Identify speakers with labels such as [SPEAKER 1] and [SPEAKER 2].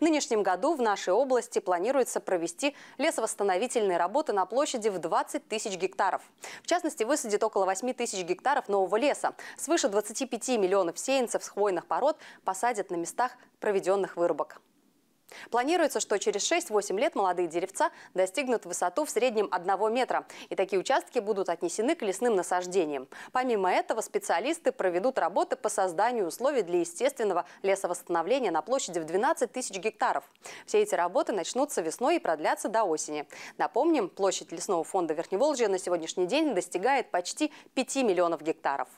[SPEAKER 1] В нынешнем году в нашей области планируется провести лесовосстановительные работы на площади в 20 тысяч гектаров. В частности, высадит около 8 тысяч гектаров нового леса. Свыше 25 миллионов сеянцев с хвойных пород посадят на местах проведенных вырубок. Планируется, что через 6-8 лет молодые деревца достигнут высоту в среднем 1 метра. И такие участки будут отнесены к лесным насаждениям. Помимо этого, специалисты проведут работы по созданию условий для естественного лесовосстановления на площади в 12 тысяч гектаров. Все эти работы начнутся весной и продлятся до осени. Напомним, площадь лесного фонда Верхневолжья на сегодняшний день достигает почти 5 миллионов гектаров.